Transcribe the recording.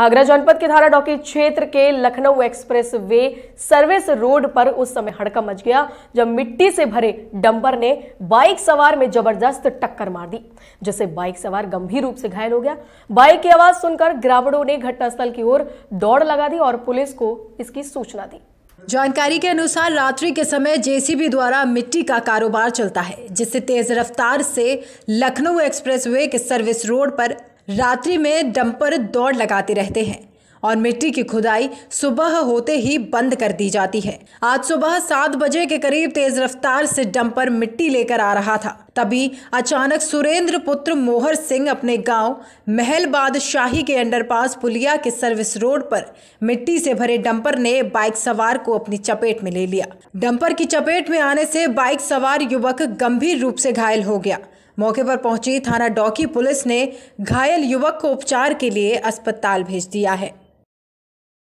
आगरा जनपद के धारा डॉकी क्षेत्र के Lucknow express way service road पर उस समय हड़का मच गया जब मिट्टी से भरे डंपर ने बाइक सवार में जबरदस्त टक्कर मार दी जिससे बाइक सवार गंभीर रूप से घायल हो गया बाइक की आवाज सुनकर ग्रामीणों ने घटनास्थल की ओर दौड़ लगा दी और पुलिस को इसकी सूचना दी जानकारी के अनुसार रात्रि के समय जेसीबी द्वारा मिट्टी का कारोबार चलता है जिससे तेज रफ्तार से लखनऊ एक्सप्रेसवे के सर्विस रोड पर रात्रि में डंपर दौड़ लगाते रहते हैं और मिट्टी की खुदाई सुबह होते ही बंद कर दी जाती है आज सुबह सात बजे के करीब तेज रफ्तार से डंपर मिट्टी लेकर आ रहा था तभी अचानक सुरेंद्र पुत्र मोहर सिंह अपने गांव महल शाही के अंडरपास पुलिया के सर्विस रोड पर मिट्टी से भरे डंपर ने बाइक सवार को अपनी चपेट में ले लिया डंपर की चपेट में आने से बाइक सवार युवक गंभीर रूप से घायल हो गया मौके पर पहुंची थाना डॉकी पुलिस ने घायल युवक को उपचार के लिए अस्पताल भेज दिया है